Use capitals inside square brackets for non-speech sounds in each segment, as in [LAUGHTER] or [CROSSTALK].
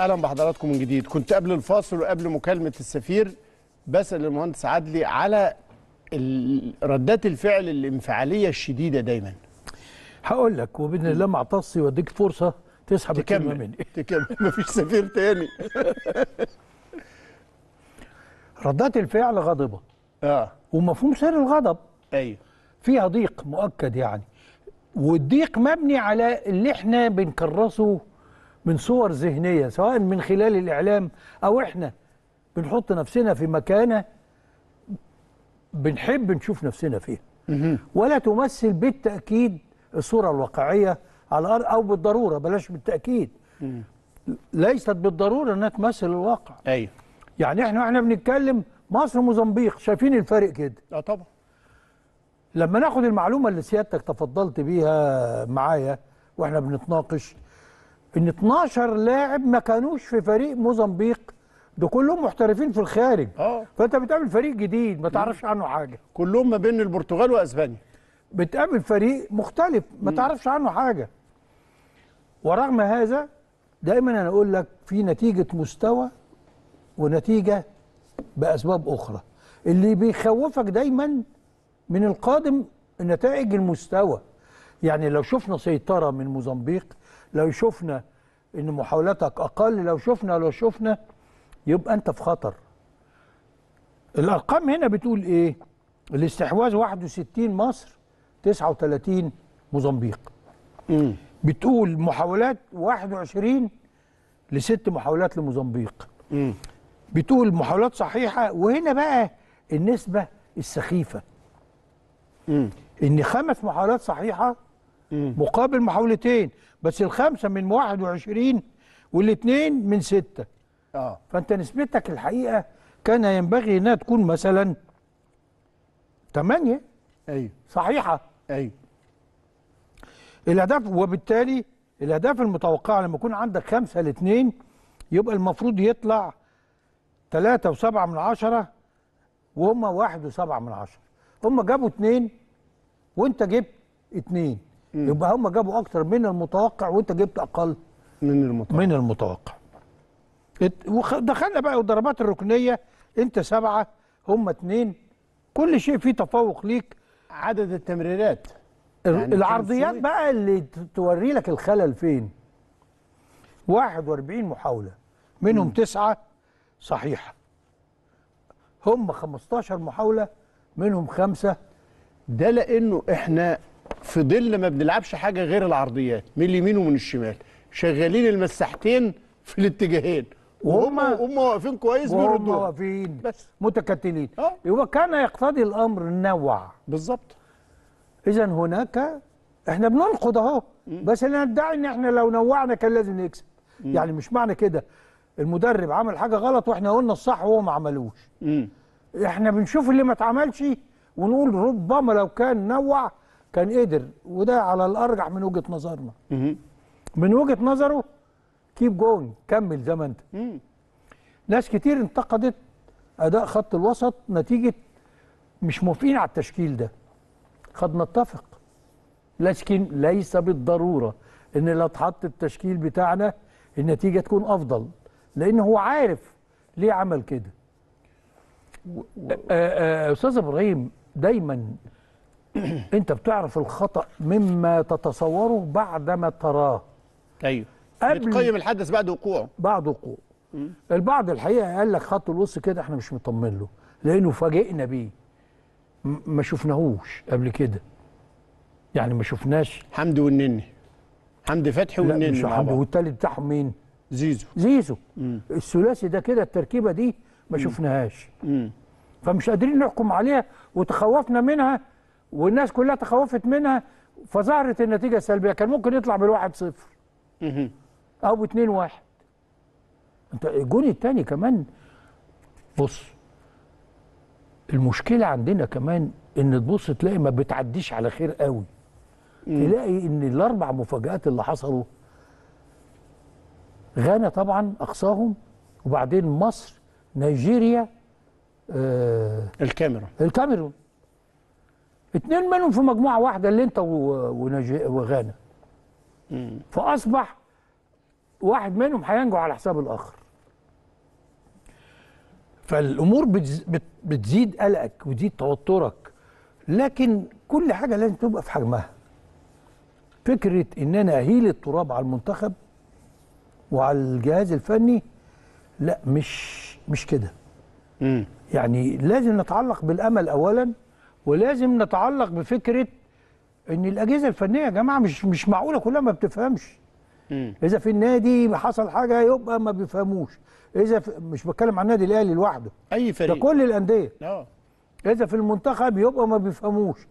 اهلا بحضراتكم من جديد كنت قبل الفاصل وقبل مكالمه السفير بسال المهندس عدلي على ردات الفعل الانفعاليه الشديده دايما هقول لك وباذن الله ما اعتص واديك فرصه تسحب الكلمه مني تكمل [LAUGHS] مفيش سفير تاني [LAUGHS] ردات الفعل غاضبه اه ومفهوم سر الغضب ايوه فيها ضيق مؤكد يعني والضيق مبني على اللي احنا بنكرسه من صور ذهنيه سواء من خلال الاعلام او احنا بنحط نفسنا في مكانه بنحب نشوف نفسنا فيها ولا تمثل بالتاكيد الصوره الواقعيه على الارض او بالضروره بلاش بالتاكيد ليست بالضروره انها تمثل الواقع ايوه يعني احنا واحنا بنتكلم مصر وموزمبيق شايفين الفرق كده اه طبعا لما ناخد المعلومه اللي سيادتك تفضلت بيها معايا واحنا بنتناقش ان 12 لاعب ما كانوش في فريق موزمبيق ده كلهم محترفين في الخارج اه فانت بتقابل فريق جديد ما تعرفش عنه حاجه كلهم ما بين البرتغال واسبانيا بتقابل فريق مختلف ما تعرفش عنه حاجه ورغم هذا دايما انا اقول لك في نتيجه مستوى ونتيجه باسباب اخرى اللي بيخوفك دايما من القادم نتائج المستوى يعني لو شفنا سيطره من موزمبيق لو شفنا ان محاولاتك اقل لو شفنا لو شفنا يبقى انت في خطر الارقام هنا بتقول ايه الاستحواذ 61 مصر 39 موزمبيق بتقول محاولات 21 لست محاولات لموزمبيق بتقول محاولات صحيحه وهنا بقى النسبه السخيفه ان خمس محاولات صحيحه مقابل محاولتين بس الخمسه من 21 والاثنين من سته اه فانت نسبتك الحقيقه كان ينبغي انها تكون مثلا 8 ايوه صحيحه ايوه الاهداف وبالتالي الاهداف المتوقعه لما يكون عندك خمسه لاثنين يبقى المفروض يطلع 3 و7 من 10 وهم 1 و7 من 10 هم جابوا اثنين وانت جبت اثنين يبقى هم جابوا اكتر من المتوقع وانت جبت اقل من المتوقع من المتوقع دخلنا بقى الضربات الركنيه انت سبعه هم اتنين كل شيء فيه تفوق ليك عدد التمريرات يعني العرضيات بقى اللي توري لك الخلل فين 41 محاوله منهم مم. تسعه صحيحه هم 15 محاوله منهم خمسه ده لانه احنا في ظل ما بنلعبش حاجه غير العرضيات من اليمين ومن الشمال شغالين المساحتين في الاتجاهين وهم هم واقفين كويس بيردوا هم واقفين بس متكتلين أه؟ وكان يقتضي الامر نوع بالظبط اذا هناك احنا بننقد اهو بس انا ادعي ان احنا لو نوعنا كان لازم نكسب مم. يعني مش معنى كده المدرب عمل حاجه غلط واحنا قلنا الصح وهو ما عملوش مم. احنا بنشوف اللي ما اتعملش ونقول ربما لو كان نوع كان قدر وده على الارجح من وجهه نظرنا من وجهه نظره كيب جون كمل زي ما انت ناس كتير انتقدت اداء خط الوسط نتيجه مش موافقين على التشكيل ده قد نتفق لكن ليس بالضروره ان لو اتحط التشكيل بتاعنا النتيجه تكون افضل لان هو عارف ليه عمل كده استاذ ابراهيم دايما [CLEARS THROAT] انت بتعرف الخطا مما تتصوره بعدما تراه ايوه قبل بتقيم الحدث بعد وقوعه بعد وقوعه البعض الحقيقه قال لك خط الوسط كده احنا مش مطمن له لانه فاجئنا بيه ما شفناهوش قبل كده يعني ما شفناش حمدي والنني حمدي فتحي والنني لا مش حمدي والتالت بتاعهم مين زيزو زيزو الثلاثي ده كده التركيبه دي ما شفناهاش فمش قادرين نحكم عليها وتخوفنا منها والناس كلها تخوفت منها فظهرت النتيجه السلبيه كان ممكن يطلع بالواحد صفر او باتنين واحد انت الجون الثاني كمان بص المشكله عندنا كمان ان تبص تلاقي ما بتعديش على خير قوي مم. تلاقي ان الاربع مفاجات اللي حصلوا غانا طبعا اقصاهم وبعدين مصر نيجيريا آه الكاميرون الكاميرون اتنين منهم في مجموعه واحده اللي انت وغانا فاصبح واحد منهم هينجو على حساب الاخر فالامور بتزيد قلقك وتزيد توترك لكن كل حاجه لازم تبقى في حجمها فكره ان انا اهيل التراب على المنتخب وعلى الجهاز الفني لا مش مش كده يعني لازم نتعلق بالامل اولا ولازم نتعلق بفكره ان الاجهزه الفنيه يا جماعه مش مش معقوله كلها ما بتفهمش م. اذا في النادي حصل حاجه يبقى ما بيفهموش اذا في مش بتكلم عن النادي الاهلي لوحده اي فريق ده كل الانديه اه اذا في المنتخب يبقى ما بيفهموش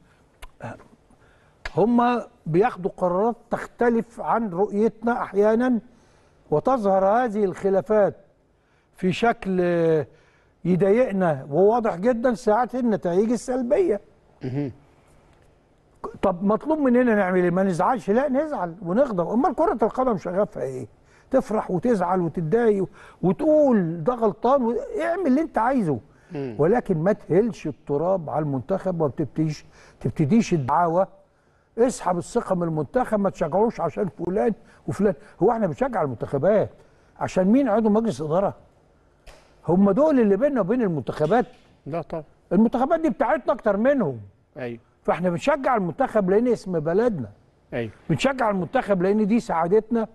هم بياخدوا قرارات تختلف عن رؤيتنا احيانا وتظهر هذه الخلافات في شكل يضايقنا وواضح جدا ساعات النتائج السلبيه طب مطلوب مننا نعمل ايه ما نزعلش لا نزعل ونغضب امال كره القدم شغفها ايه تفرح وتزعل وتتضايق وتقول ده غلطان اعمل اللي انت عايزه ولكن ما تهلش التراب على المنتخب وما تبتديش تبتديش الدعاوه اسحب الثقه من المنتخب ما تشجعوش عشان فلان وفلان هو احنا بنشجع المنتخبات عشان مين عضو مجلس اداره هم دول اللي بيننا وبين المنتخبات لا طبعا المنتخبات دي بتاعتنا اكتر منهم ايوه فاحنا بنشجع المنتخب لان اسم بلدنا ايوه بنشجع المنتخب لان دي سعادتنا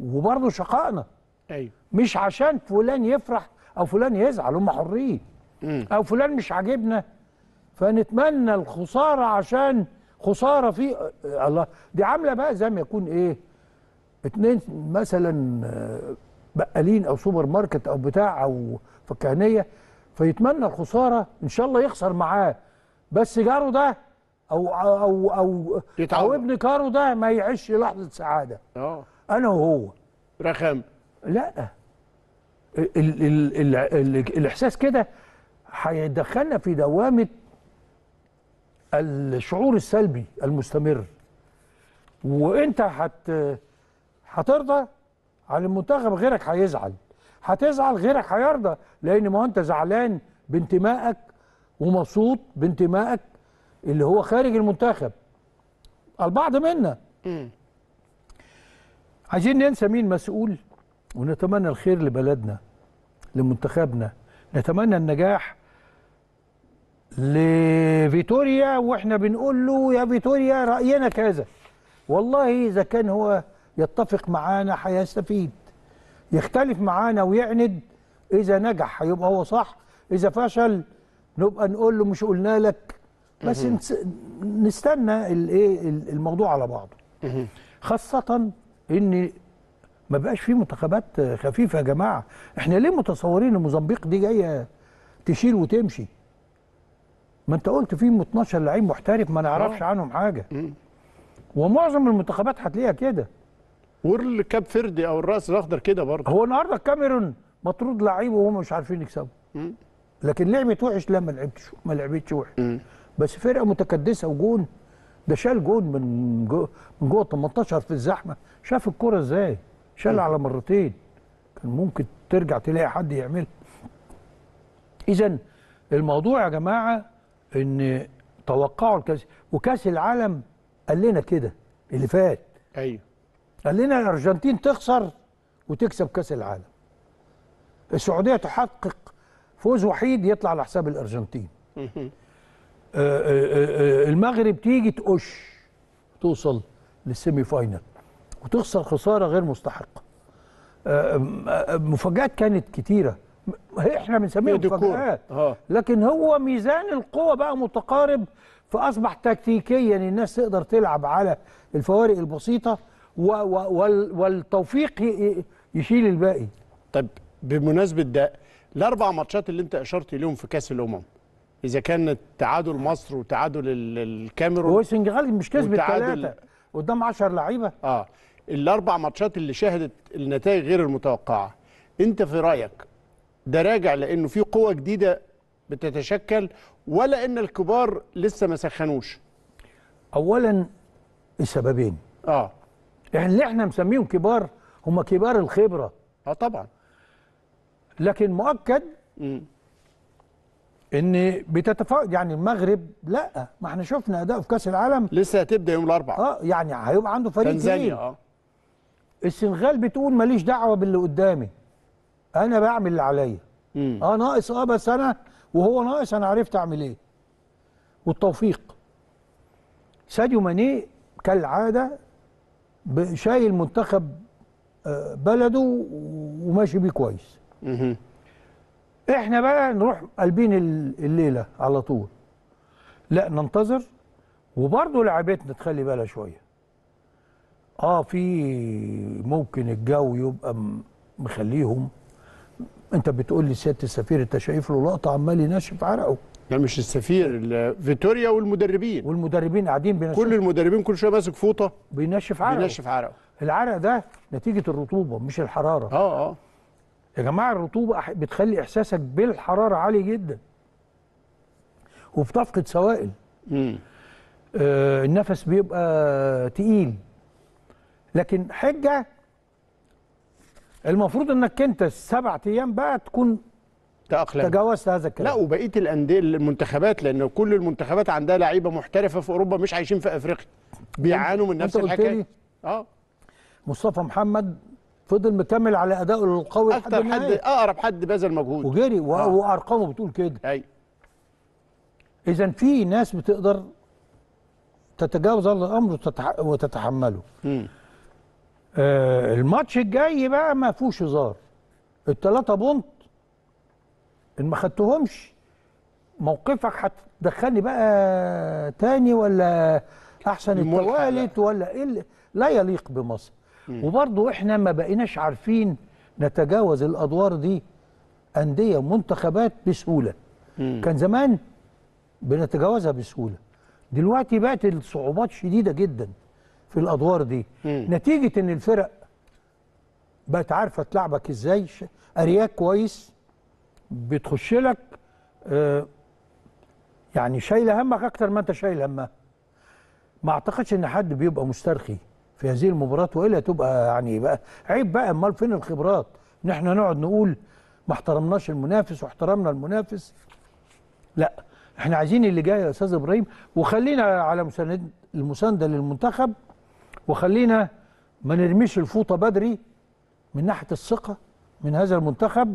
وبرضه شقائنا ايوه مش عشان فلان يفرح او فلان يزعل هم حرين او فلان مش عاجبنا فنتمنى الخساره عشان خساره في الله دي عامله بقى زي ما يكون ايه اتنين مثلا بقالين او سوبر ماركت او بتاع او فكهنيه فيتمنى الخساره ان شاء الله يخسر معاه بس جاره ده او او او, أو ابن كارو ده ما يعيش لحظه سعاده اه انا وهو رخم لا ال ال ال ال الاحساس كده هيدخلنا في دوامه الشعور السلبي المستمر وانت هت هترضى على المنتخب غيرك هيزعل هتزعل غيرك هيرضى لان ما انت زعلان بانتمائك ومبسوط بانتمائك اللي هو خارج المنتخب البعض منا عايزين ننسى مين مسؤول ونتمنى الخير لبلدنا لمنتخبنا نتمنى النجاح لفيتوريا واحنا بنقول له يا فيتوريا راينا كذا والله اذا كان هو يتفق معانا هيستفيد يختلف معانا ويعند اذا نجح هيبقى هو صح اذا فشل نبقى نقول له مش قلنا لك بس نستنى الايه الموضوع على بعضه خاصه ان ما بقاش في منتخبات خفيفه يا جماعه احنا ليه متصورين ان موزمبيق دي جايه تشيل وتمشي ما انت قلت في 12 لعيب محترف ما نعرفش آه. عنهم حاجه ومعظم المنتخبات هتلاقيها كده والكاب فردي او الراس الاخضر كده برضه هو النهارده الكاميرون مطرود لعيب وهم مش عارفين يكسبوا لكن لعبت وحش لا ما لعبتش ما لعبتش وحش بس فرقه متكدسه وجون ده شال جون من جو من جوه 18 في الزحمه شاف الكره ازاي شال على مرتين كان ممكن ترجع تلاقي حد يعملها اذا الموضوع يا جماعه ان توقعوا الكاس وكاس العالم قال لنا كده اللي فات ايوه قال لنا الارجنتين تخسر وتكسب كاس العالم السعوديه تحقق فوز وحيد يطلع على حساب الارجنتين آه، آه، آه، المغرب تيجي تقش توصل للسيمي فاينل وتخسر خساره غير مستحقه مفاجآت كانت كتيره احنا بنسميها مفاجآت لكن هو ميزان القوه بقى متقارب فاصبح تكتيكيا الناس تقدر تلعب على الفوارق البسيطه و و والتوفيق يشيل الباقي طيب بمناسبه ده الاربع ماتشات اللي انت اشرت اليوم في كاس الامم اذا كان تعادل مصر وتعادل الكاميرون والسنغال مش كسب الثلاثه قدام 10 لعيبه اه الاربع ماتشات اللي شهدت النتائج غير المتوقعه انت في رايك ده راجع لانه في قوه جديده بتتشكل ولا ان الكبار لسه ما سخنوش اولا السببين اه يعني اللي احنا مسميهم كبار هم كبار الخبرة اه طبعا لكن مؤكد م. ان بتتفاوت يعني المغرب لا ما احنا شفنا اداؤه في كاس العالم لسه هتبدا يوم الاربعاء اه يعني هيبقى عنده فريق تنزانيا اه السنغال بتقول ماليش دعوه باللي قدامي انا بعمل اللي عليا اه ناقص اه بس انا وهو ناقص انا عرفت اعمل ايه والتوفيق ساديو ماني كالعاده شايل منتخب آه، بلده وماشي بيه كويس احنا بقى نروح قلبين الليله على طول لا ننتظر وبرضه لعبتنا تخلي بالها شويه اه في ممكن الجو يبقى مخليهم انت بتقول لي سياده السفير انت شايف له لقطه عمال ينشف عرقه لا مش السفير فيتوريا والمدربين والمدربين قاعدين بينشف كل المدربين كل شويه ماسك فوطه بينشف عرق بينشف عرقه العرق ده نتيجه الرطوبه مش الحراره اه اه يا جماعه الرطوبه بتخلي احساسك بالحراره عالي جدا وبتفقد سوائل امم آه النفس بيبقى تقيل لكن حجه المفروض انك انت السبع ايام بقى تكون تأقلم تجاوزت هذا الكلام لا وبقيه الانديه المنتخبات لان كل المنتخبات عندها لعيبه محترفه في اوروبا مش عايشين في افريقيا بيعانوا من نفس الحكايه اه مصطفى محمد فضل مكمل على ادائه القوي اكتر حد اقرب حد بذل مجهود وجري آه. وارقامه بتقول كده ايوه اذا في ناس بتقدر تتجاوز هذا الامر وتتحمله آه الماتش الجاي بقى ما فيهوش هزار الثلاثه بونت ان ما خدتهمش موقفك هتدخلني بقى تاني ولا احسن التوالت ولا ايه اللي لا يليق بمصر وبرضه احنا ما بقيناش عارفين نتجاوز الادوار دي انديه ومنتخبات بسهوله مم. كان زمان بنتجاوزها بسهوله دلوقتي بقت الصعوبات شديده جدا في الادوار دي مم. نتيجه ان الفرق بقت عارفه تلعبك ازاي ارياك كويس بتخش لك آه، يعني شايله همك اكتر ما انت شايل همها ما اعتقدش ان حد بيبقى مسترخي في هذه المباراه والا تبقى يعني بقى عيب بقى امال فين الخبرات ان احنا نقعد نقول ما احترمناش المنافس واحترمنا المنافس لا احنا عايزين اللي جاي يا استاذ ابراهيم وخلينا على مساند المسانده للمنتخب وخلينا ما نرميش الفوطه بدري من ناحيه الثقه من هذا المنتخب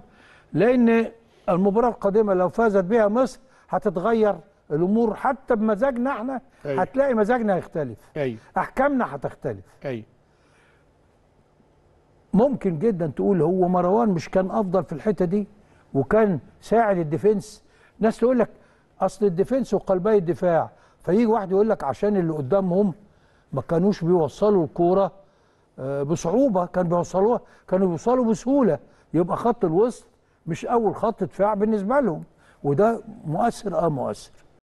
لان المباراة القادمة لو فازت بها مصر هتتغير الامور حتى بمزاجنا احنا أيوة. هتلاقي مزاجنا هيختلف أيوة. احكامنا هتختلف أيوة. ممكن جدا تقول هو مروان مش كان افضل في الحته دي وكان ساعد الديفنس ناس تقول لك اصل الديفنس وقلبي الدفاع فيجي واحد يقول لك عشان اللي قدامهم ما كانوش بيوصلوا الكوره آه، بصعوبه كان بيوصلوها كانوا بيوصلوا بسهوله يبقى خط الوسط مش اول خط دفاع بالنسبه لهم وده مؤثر اه مؤثر